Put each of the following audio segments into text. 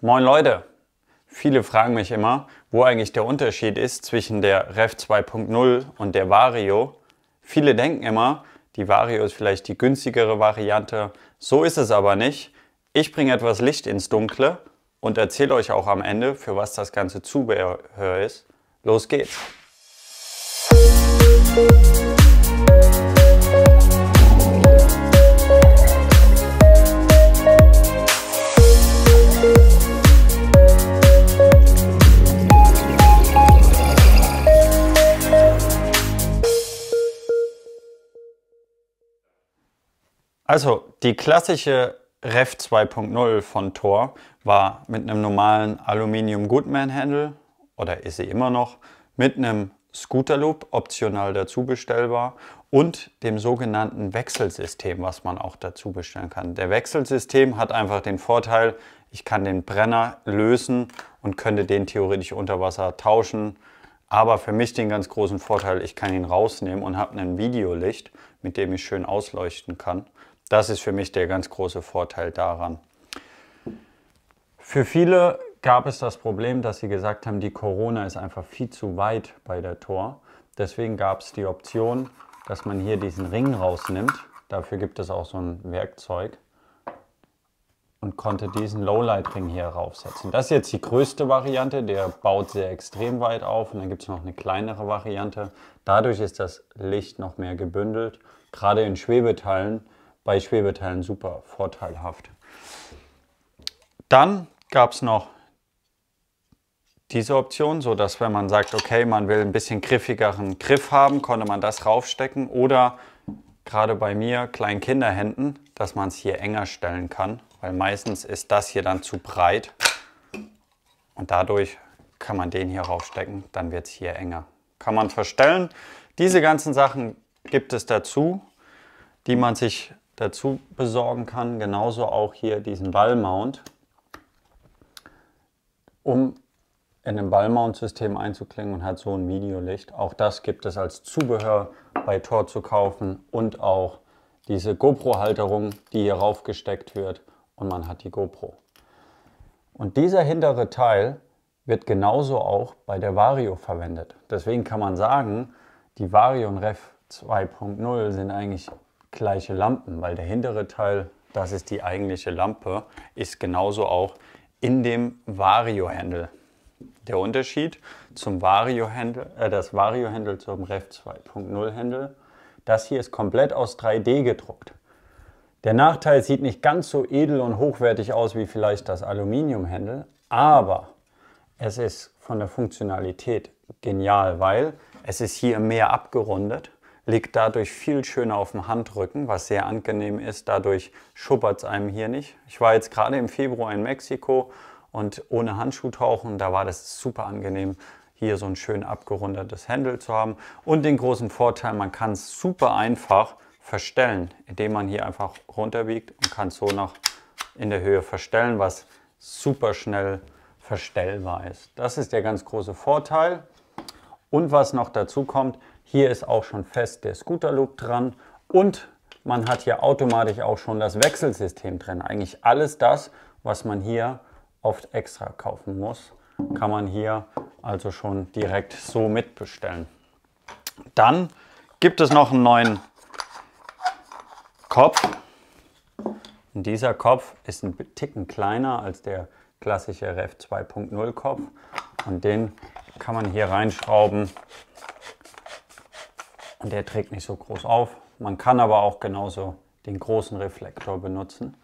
Moin Leute! Viele fragen mich immer, wo eigentlich der Unterschied ist zwischen der Rev 2.0 und der Vario. Viele denken immer, die Vario ist vielleicht die günstigere Variante. So ist es aber nicht. Ich bringe etwas Licht ins Dunkle und erzähle euch auch am Ende, für was das ganze Zubehör ist. Los geht's! Musik Also die klassische Ref 2.0 von Tor war mit einem normalen Aluminium Goodman Handle oder ist sie immer noch mit einem Scooter Loop optional dazu bestellbar und dem sogenannten Wechselsystem, was man auch dazu bestellen kann. Der Wechselsystem hat einfach den Vorteil, ich kann den Brenner lösen und könnte den theoretisch unter Wasser tauschen. Aber für mich den ganz großen Vorteil, ich kann ihn rausnehmen und habe ein Videolicht, mit dem ich schön ausleuchten kann. Das ist für mich der ganz große Vorteil daran. Für viele gab es das Problem, dass sie gesagt haben, die Corona ist einfach viel zu weit bei der Tor. Deswegen gab es die Option, dass man hier diesen Ring rausnimmt. Dafür gibt es auch so ein Werkzeug und konnte diesen Lowlight-Ring hier raufsetzen. Das ist jetzt die größte Variante, der baut sehr extrem weit auf und dann gibt es noch eine kleinere Variante. Dadurch ist das Licht noch mehr gebündelt. Gerade in Schwebeteilen bei Schwebeteilen super vorteilhaft. Dann gab es noch diese Option, so dass wenn man sagt, okay, man will ein bisschen griffigeren Griff haben, konnte man das raufstecken oder gerade bei mir kleinen Kinderhänden, dass man es hier enger stellen kann, weil meistens ist das hier dann zu breit und dadurch kann man den hier raufstecken, dann wird es hier enger. Kann man verstellen. Diese ganzen Sachen gibt es dazu, die man sich dazu besorgen kann. Genauso auch hier diesen Ballmount, um in ein Ballmount-System einzuklingen und hat so ein Videolicht. Auch das gibt es als Zubehör bei Tor zu kaufen und auch diese GoPro-Halterung, die hier raufgesteckt wird und man hat die GoPro. Und dieser hintere Teil wird genauso auch bei der Vario verwendet. Deswegen kann man sagen, die Vario und Rev 2.0 sind eigentlich gleiche Lampen, weil der hintere Teil, das ist die eigentliche Lampe, ist genauso auch in dem Vario-Handle. Der Unterschied zum Vario Handle, äh, das Vario Handle zum Rev 2.0 Handle, das hier ist komplett aus 3D gedruckt. Der Nachteil sieht nicht ganz so edel und hochwertig aus wie vielleicht das Aluminium Handle, aber es ist von der Funktionalität genial, weil es ist hier mehr abgerundet liegt dadurch viel schöner auf dem Handrücken, was sehr angenehm ist. Dadurch schuppert es einem hier nicht. Ich war jetzt gerade im Februar in Mexiko und ohne Handschuh tauchen, da war das super angenehm, hier so ein schön abgerundetes Händel zu haben. Und den großen Vorteil, man kann es super einfach verstellen, indem man hier einfach runterbiegt und kann es so noch in der Höhe verstellen, was super schnell verstellbar ist. Das ist der ganz große Vorteil. Und was noch dazu kommt, hier ist auch schon fest der Scooterloop dran und man hat hier automatisch auch schon das Wechselsystem drin. Eigentlich alles das, was man hier oft extra kaufen muss, kann man hier also schon direkt so mitbestellen. Dann gibt es noch einen neuen Kopf. Und dieser Kopf ist ein Ticken kleiner als der klassische REF 2.0 Kopf und den kann man hier reinschrauben und Der trägt nicht so groß auf. Man kann aber auch genauso den großen Reflektor benutzen.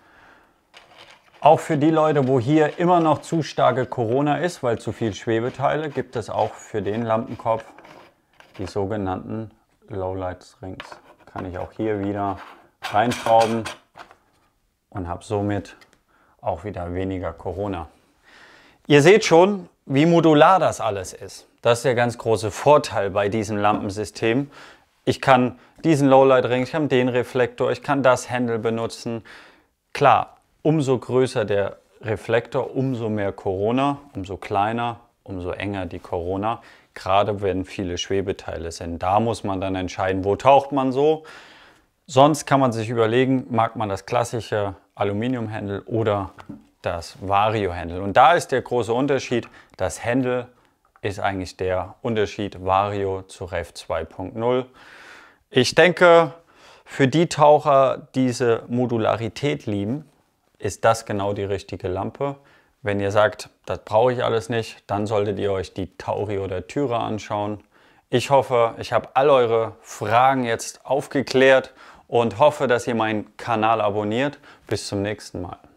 Auch für die Leute, wo hier immer noch zu starke Corona ist, weil zu viel Schwebeteile, gibt es auch für den Lampenkopf die sogenannten Lowlight Strings. Kann ich auch hier wieder reinschrauben und habe somit auch wieder weniger Corona. Ihr seht schon, wie modular das alles ist. Das ist der ganz große Vorteil bei diesem Lampensystem. Ich kann diesen Lowlight-Ring, ich habe den Reflektor, ich kann das Handle benutzen. Klar, umso größer der Reflektor, umso mehr Corona, umso kleiner, umso enger die Corona. Gerade wenn viele Schwebeteile sind. Da muss man dann entscheiden, wo taucht man so. Sonst kann man sich überlegen, mag man das klassische aluminium Aluminiumhandle oder das Vario-Handle. Und da ist der große Unterschied. Das Handle ist eigentlich der Unterschied Vario zu Rev 2.0. Ich denke, für die Taucher, die diese Modularität lieben, ist das genau die richtige Lampe. Wenn ihr sagt, das brauche ich alles nicht, dann solltet ihr euch die Tauri oder Tyra anschauen. Ich hoffe, ich habe all eure Fragen jetzt aufgeklärt und hoffe, dass ihr meinen Kanal abonniert. Bis zum nächsten Mal.